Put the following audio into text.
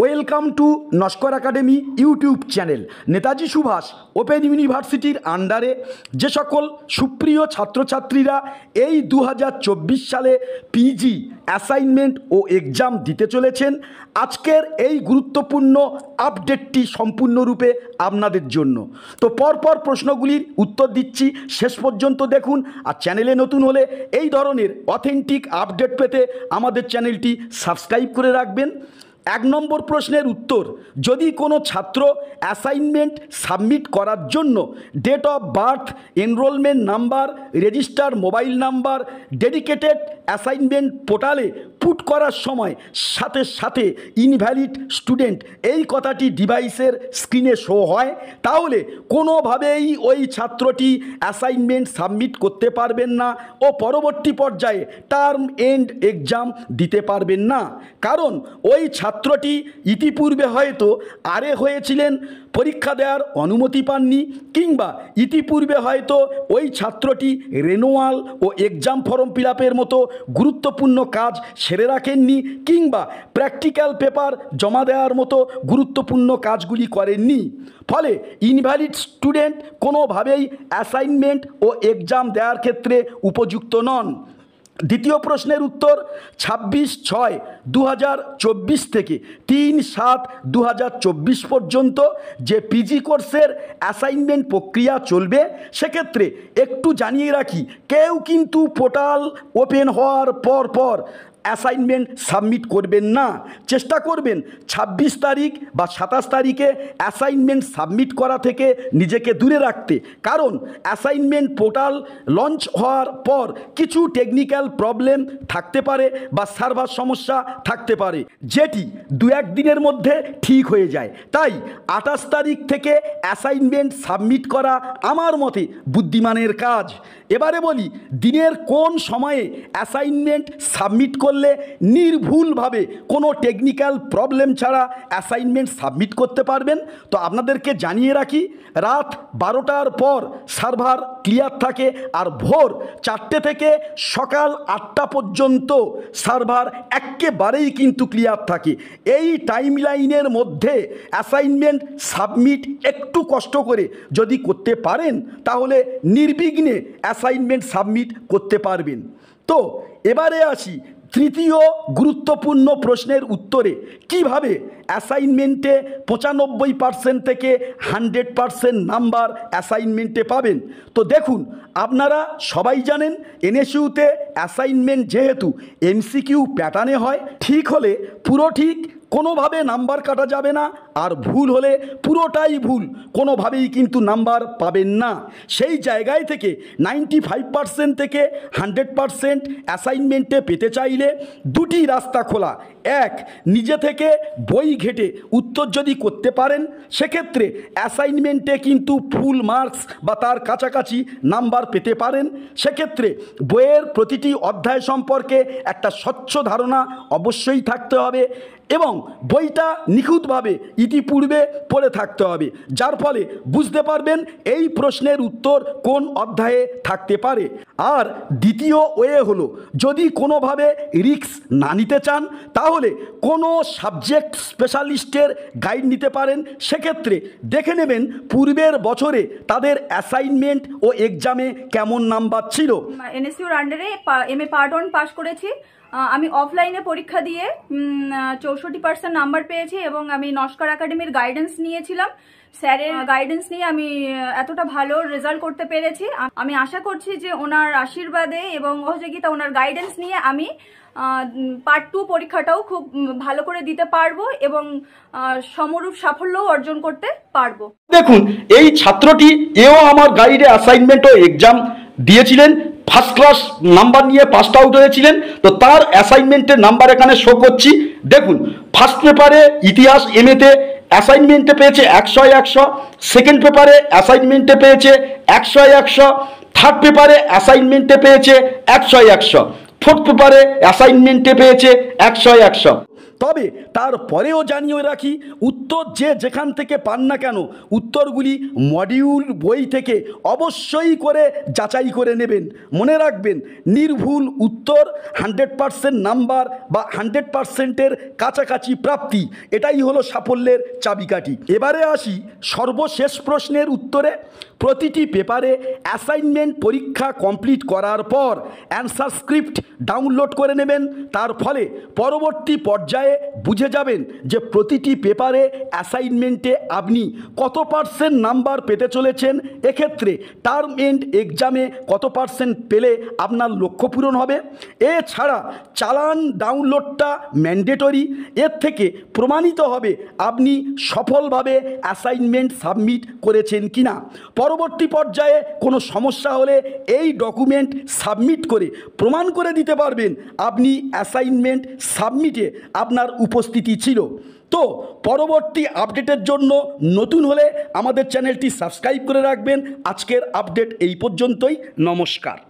welcome to Naskar academy YouTube channel Netaji Subhash open ইউনিভার্সিটির আন্ডারে যে সকল সুপ্রিয় ছাত্রছাত্রীরা এই দু সালে পিজি অ্যাসাইনমেন্ট ও এক্সাম দিতে চলেছেন আজকের এই গুরুত্বপূর্ণ আপডেটটি সম্পূর্ণরূপে আপনাদের জন্য তো পরপর প্রশ্নগুলির উত্তর দিচ্ছি শেষ পর্যন্ত দেখুন আর চ্যানেলে নতুন হলে এই ধরনের অথেন্টিক আপডেট পেতে আমাদের চ্যানেলটি সাবস্ক্রাইব করে রাখবেন এক নম্বর প্রশ্নের উত্তর যদি কোনো ছাত্র অ্যাসাইনমেন্ট সাবমিট করার জন্য date of birth enrolment number register mobile number dedicated assignment পোর্টালে পুট করার সময় সাথে সাথে ইনভ্যালিড স্টুডেন্ট এই কথাটি ডিভাইসের স্ক্রিনে শো হয় তাহলে কোনোভাবেই ওই ছাত্রটি অ্যাসাইনমেন্ট সাবমিট করতে পারবেন না ও পরবর্তী পর্যায়ে টার্ম এন্ড এক্সাম দিতে পারবেন না কারণ ওই ছাত্র ছাত্রটি ইতিপূর্বে হয়তো আরে হয়েছিলেন পরীক্ষা দেওয়ার অনুমতি পাননি কিংবা ইতিপূর্বে হয়তো ওই ছাত্রটি রেনুয়াল ও এক্সাম ফর্ম ফিল মতো গুরুত্বপূর্ণ কাজ সেরে রাখেননি কিংবা প্র্যাকটিক্যাল পেপার জমা দেওয়ার মতো গুরুত্বপূর্ণ কাজগুলি করেননি ফলে ইনভ্যালিড স্টুডেন্ট কোনোভাবেই অ্যাসাইনমেন্ট ও এক্সাম দেওয়ার ক্ষেত্রে উপযুক্ত নন দ্বিতীয় প্রশ্নের উত্তর ২৬ ছয় দু থেকে তিন সাত দু পর্যন্ত যে পিজি কোর্সের অ্যাসাইনমেন্ট প্রক্রিয়া চলবে সেক্ষেত্রে একটু জানিয়ে রাখি কেউ কিন্তু পোর্টাল ওপেন হওয়ার পর পর অ্যাসাইনমেন্ট সাবমিট করবেন না চেষ্টা করবেন ২৬ তারিখ বা সাতাশ তারিখে অ্যাসাইনমেন্ট সাবমিট করা থেকে নিজেকে দূরে রাখতে কারণ অ্যাসাইনমেন্ট পোর্টাল লঞ্চ হওয়ার পর কিছু টেকনিক্যাল প্রবলেম থাকতে পারে বা সার্ভার সমস্যা থাকতে পারে যেটি দু এক দিনের মধ্যে ঠিক হয়ে যায় তাই আঠাশ তারিখ থেকে অ্যাসাইনমেন্ট সাবমিট করা আমার মতে বুদ্ধিমানের কাজ এবারে বলি দিনের কোন সময়ে অ্যাসাইনমেন্ট সাবমিট করলে করলে নির্ভুলভাবে কোনো টেকনিক্যাল প্রবলেম ছাড়া অ্যাসাইনমেন্ট সাবমিট করতে পারবেন তো আপনাদেরকে জানিয়ে রাখি রাত বারোটার পর সার্ভার ক্লিয়ার থাকে আর ভোর চারটে থেকে সকাল আটটা পর্যন্ত সার্ভার একেবারেই কিন্তু ক্লিয়ার থাকে এই টাইম লাইনের মধ্যে অ্যাসাইনমেন্ট সাবমিট একটু কষ্ট করে যদি করতে পারেন তাহলে নির্বিঘ্নে অ্যাসাইনমেন্ট সাবমিট করতে পারবেন তো এবারে আসি তৃতীয় গুরুত্বপূর্ণ প্রশ্নের উত্তরে কিভাবে অ্যাসাইনমেন্টে পঁচানব্বই পার্সেন্ট থেকে হান্ড্রেড পার্সেন্ট নাম্বার অ্যাসাইনমেন্টে পাবেন তো দেখুন আপনারা সবাই জানেন এনএসইউতে অ্যাসাইনমেন্ট যেহেতু এমসিকিউ প্যাটার্নে হয় ঠিক হলে পুরো ঠিক কোনোভাবে নাম্বার কাটা যাবে না আর ভুল হলে পুরোটাই ভুল কোনোভাবেই কিন্তু নাম্বার পাবেন না সেই জায়গায় থেকে নাইনটি ফাইভ পার্সেন্ট থেকে হান্ড্রেড পার্সেন্ট অ্যাসাইনমেন্টে পেতে চাইলে দুটি রাস্তা খোলা এক নিজে থেকে বই ঘেটে উত্তর যদি করতে পারেন সেক্ষেত্রে অ্যাসাইনমেন্টে কিন্তু ফুল মার্কস বা তার কাছাকাছি নাম্বার পেতে পারেন সেক্ষেত্রে বইয়ের প্রতিটি অধ্যায় সম্পর্কে একটা স্বচ্ছ ধারণা অবশ্যই থাকতে হবে এবং বইটা নিখুঁতভাবে ইতিপূর্বে পড়ে থাকতে হবে যার ফলে বুঝতে পারবেন এই প্রশ্নের উত্তর কোন অধ্যায়ে থাকতে পারে আর দ্বিতীয় ওয়ে হলো যদি কোনোভাবে রিক্স না নিতে চান তাহলে কোনো সাবজেক্ট স্পেশালিস্টের গাইড নিতে পারেন সেক্ষেত্রে দেখে নেবেন পূর্বের বছরে তাদের অ্যাসাইনমেন্ট ও এক্সামে কেমন নাম্বার ছিল এনএসইউর আন্ডারে M A part one pass করেছি আমি অফলাইনে পরীক্ষা দিয়ে চৌষট্টি পার্সেন্ট নাম্বার পেয়েছি এবং আমি নস্কর একাডেমির গাইডেন্স নিয়েছিলাম স্যারের গাইডেন্স নিয়ে আমি এতটা ভালো রেজাল্ট করতে পেরেছি আমি আশা করছি যে ওনার আশীর্বাদে এবং সহযোগিতা ওনার গাইডেন্স নিয়ে আমি পার্ট টু পরীক্ষাটাও খুব ভালো করে দিতে পারবো এবং সমরূপ সাফল্য অর্জন করতে পারবো দেখুন এই ছাত্রটি এও আমার গাইডে অ্যাসাইনমেন্ট ও এক্সাম দিয়েছিলেন ফার্স্ট ক্লাস নাম্বার নিয়ে পাসড আউট হয়েছিলেন তো তার অ্যাসাইনমেন্টের নাম্বার এখানে শো করছি দেখুন ফার্স্ট পেপারে ইতিহাস এমএতে অ্যাসাইনমেন্টে পেয়েছে একশো একশো সেকেন্ড পেপারে অ্যাসাইনমেন্টে পেয়েছে একশো একশো থার্ড পেপারে অ্যাসাইনমেন্টে পেয়েছে একশো একশো ফোর্থ পেপারে অ্যাসাইনমেন্টে পেয়েছে একশো একশো তবে তারপরেও জানিয়ে রাখি উত্তর যে যেখান থেকে পান না কেন উত্তরগুলি মডিউল বই থেকে অবশ্যই করে যাচাই করে নেবেন মনে রাখবেন নির্ভুল উত্তর হান্ড্রেড পারসেন্ট নাম্বার বা হান্ড্রেড পারসেন্টের কাছাকাছি প্রাপ্তি এটাই হলো সাফল্যের চাবিকাঠি এবারে আসি সর্বশেষ প্রশ্নের উত্তরে প্রতিটি পেপারে অ্যাসাইনমেন্ট পরীক্ষা কমপ্লিট করার পর অ্যান্সার স্ক্রিপ্ট ডাউনলোড করে নেবেন তার ফলে পরবর্তী পর্যায়ে বুঝে যাবেন যে প্রতিটি পেপারে অ্যাসাইনমেন্টে আপনি কত পার্সেন্ট নাম্বার পেতে চলেছেন এক্ষেত্রে টার্ম এন্ড এক্সামে কত পার্সেন্ট পেলে আপনার লক্ষ্য পূরণ হবে এছাড়া চালান ডাউনলোডটা ম্যান্ডেটরি এর থেকে প্রমাণিত হবে আপনি সফলভাবে অ্যাসাইনমেন্ট সাবমিট করেছেন কিনা পরবর্তী পর্যায়ে কোনো সমস্যা হলে এই ডকুমেন্ট সাবমিট করে প্রমাণ করে দিতে পারবেন আপনি অ্যাসাইনমেন্ট সাবমিটে আপনার উপস্থিতি ছিল তো পরবর্তী আপডেটের জন্য নতুন হলে আমাদের চ্যানেলটি সাবস্ক্রাইব করে রাখবেন আজকের আপডেট এই পর্যন্তই নমস্কার